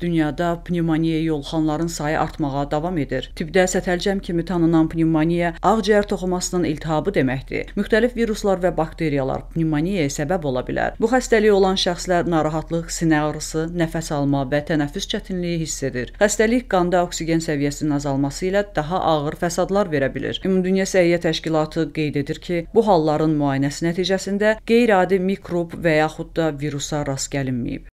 Dünyada pnevmoniyaya yoluxanların sayı artmağa davam edir. Tibbdə sətəlcəm kimi tanınan pnevmoniya ağciyər toxumasının iltihabı deməkdir. Müxtəlif viruslar və bakteriyalar pnevmoniyaya səbəb ola bilər. Bu xəstəliyi olan şəxslər narahatlıq, sinə ağrısı, nəfəs alma və tənəffüs çətinliyi hiss edir. Xəstəlik qanda oksigen səviyyəsinin azalması ilə daha ağır fəsadlar verə bilər. Ümumdünya Səhiyyə Təşkilatı qeyd edir ki, bu halların müayinəsi nəticəsində qeyri-adi mikrob və yaxud da virusa rast gəlinməyib.